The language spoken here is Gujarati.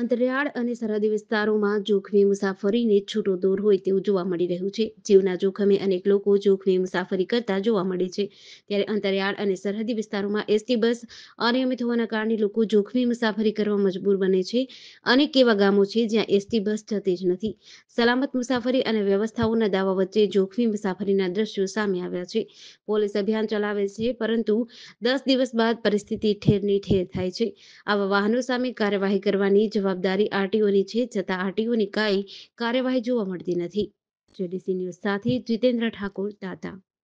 અંતરિયાળ અને સરહદી વિસ્તારોમાં જોખમી મુસાફરીને છૂટો દૂર હોય તેવું જોવા મળી રહ્યું છે જીવના જોખમે અનેક લોકો જોખમી મુસાફરી કરતા જોવા મળે છે ત્યારે અંતરિયાળ અને સરહદી વિસ્તારોમાં એસટી બસ અનિયમિત હોવાના કારણે લોકો જોખમી મુસાફરી કરવા મજબૂર બને છે અનેક એવા ગામો છે જ્યાં એસટી બસ જતી જ નથી સલામત મુસાફરી અને વ્યવસ્થાઓના દાવા વચ્ચે જોખમી મુસાફરીના દ્રશ્યો સામે આવ્યા છે પોલીસ અભિયાન ચલાવે છે પરંતુ દસ દિવસ બાદ પરિસ્થિતિ ઠેરની ઠેર થાય છે આવા વાહનો સામે કાર્યવાહી કરવાની જવાબદારી આરટીઓની છે છતાં આરટીઓની કાંઈ કાર્યવાહી જોવા મળતી નથી જેડીસી ન્યૂઝ સાથે જીતેન્દ્ર ઠાકોર દાતા